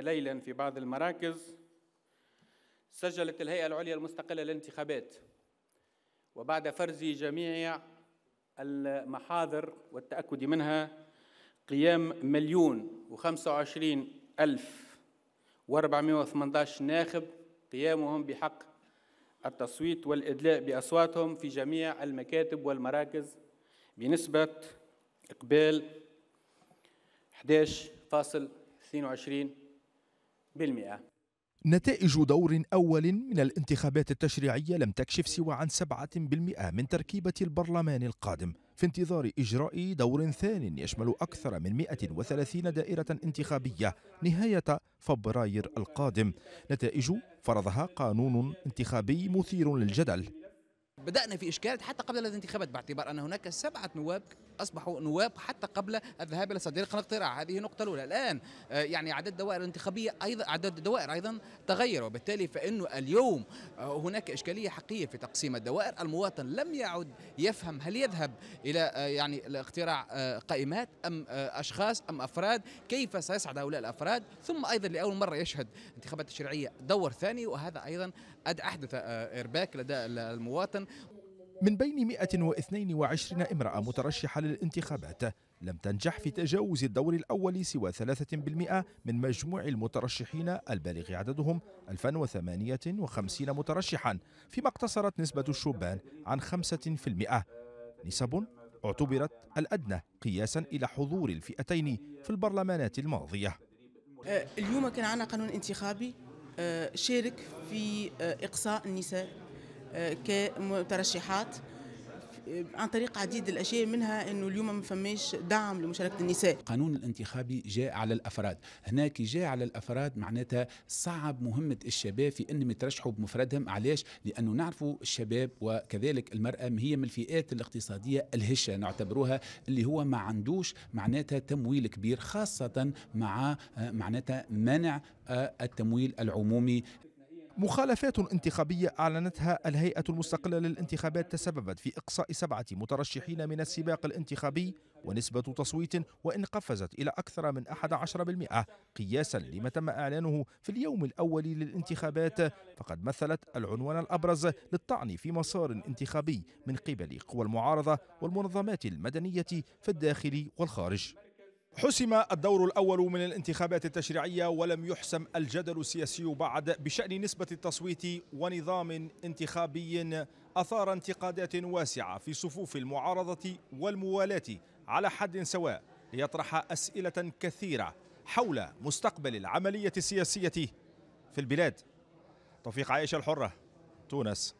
ليلا في بعض المراكز سجلت الهيئة العليا المستقلة للانتخابات وبعد فرز جميع المحاضر والتأكد منها قيام مليون وخمسة وعشرين ألف وأربعمائة وثمانتاش ناخب قيامهم بحق التصويت والإدلاء بأصواتهم في جميع المكاتب والمراكز بنسبة إقبال 11.22 بالمئة نتائج دور أول من الانتخابات التشريعية لم تكشف سوى عن 7% من تركيبة البرلمان القادم في انتظار إجراء دور ثان يشمل أكثر من 130 دائرة انتخابية نهاية فبراير القادم نتائج فرضها قانون انتخابي مثير للجدل بدأنا في إشكالات حتى قبل الانتخابات باعتبار أن هناك سبعة نواب أصبحوا نواب حتى قبل الذهاب إلى صديق الاقتراع هذه نقطة الأولى الآن آه، يعني عدد الدوائر الانتخابية أيضا عدد الدوائر أيضا تغير وبالتالي فإنه اليوم آه، هناك إشكالية حقيقية في تقسيم الدوائر المواطن لم يعد يفهم هل يذهب إلى آه، يعني الاقتراع قائمات أم أشخاص أم أفراد كيف سيصعد هؤلاء الأفراد ثم أيضا لأول مرة يشهد انتخابات تشريعية دور ثاني وهذا أيضا أحدث إرباك لدى المواطن من بين 122 امرأة مترشحة للانتخابات لم تنجح في تجاوز الدور الأول سوى 3% من مجموع المترشحين البالغ عددهم 2058 مترشحا فيما اقتصرت نسبة الشبان عن 5% نسب اعتبرت الأدنى قياسا إلى حضور الفئتين في البرلمانات الماضية اليوم كان عنا قانون انتخابي آه، شارك في آه، إقصاء النساء كمترشحات آه، عن طريق عديد الاشياء منها انه اليوم ما فماش دعم لمشاركه النساء. القانون الانتخابي جاء على الافراد، هنا كي جاء على الافراد معناتها صعب مهمه الشباب في انهم يترشحوا بمفردهم، علاش؟ لانه نعرفوا الشباب وكذلك المراه هي من الفئات الاقتصاديه الهشه نعتبروها اللي هو ما عندوش معناتها تمويل كبير خاصه مع آه، معناتها منع آه، التمويل العمومي. مخالفات انتخابية أعلنتها الهيئة المستقلة للانتخابات تسببت في إقصاء سبعة مترشحين من السباق الانتخابي ونسبة تصويت وإن قفزت إلى أكثر من 11% قياسا لما تم إعلانه في اليوم الأول للانتخابات فقد مثلت العنوان الأبرز للطعن في مسار انتخابي من قبل قوى المعارضة والمنظمات المدنية في الداخل والخارج حسم الدور الأول من الانتخابات التشريعية ولم يحسم الجدل السياسي بعد بشأن نسبة التصويت ونظام انتخابي أثار انتقادات واسعة في صفوف المعارضة والموالاة على حد سواء ليطرح أسئلة كثيرة حول مستقبل العملية السياسية في البلاد توفيق عائشة الحرة تونس